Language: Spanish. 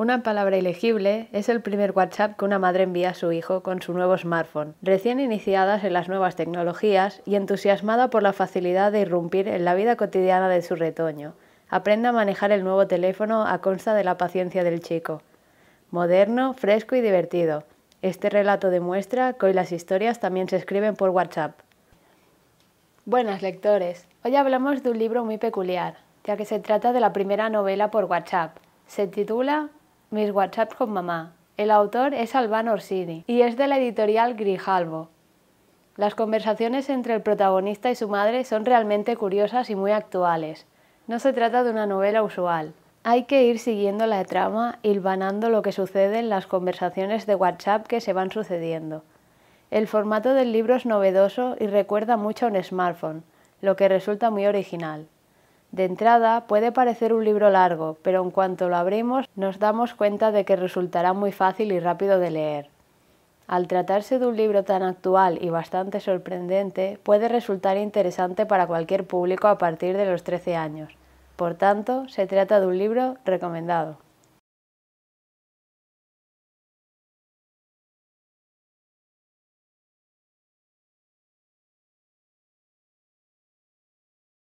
Una palabra ilegible es el primer WhatsApp que una madre envía a su hijo con su nuevo smartphone, recién iniciadas en las nuevas tecnologías y entusiasmada por la facilidad de irrumpir en la vida cotidiana de su retoño. aprende a manejar el nuevo teléfono a consta de la paciencia del chico. Moderno, fresco y divertido. Este relato demuestra que hoy las historias también se escriben por WhatsApp. Buenas lectores, hoy hablamos de un libro muy peculiar, ya que se trata de la primera novela por WhatsApp. Se titula mis WhatsApp con mamá. El autor es Albán Orsini y es de la editorial Grijalvo. Las conversaciones entre el protagonista y su madre son realmente curiosas y muy actuales. No se trata de una novela usual. Hay que ir siguiendo la trama, hilvanando lo que sucede en las conversaciones de WhatsApp que se van sucediendo. El formato del libro es novedoso y recuerda mucho a un smartphone, lo que resulta muy original. De entrada puede parecer un libro largo, pero en cuanto lo abrimos nos damos cuenta de que resultará muy fácil y rápido de leer. Al tratarse de un libro tan actual y bastante sorprendente, puede resultar interesante para cualquier público a partir de los 13 años. Por tanto, se trata de un libro recomendado.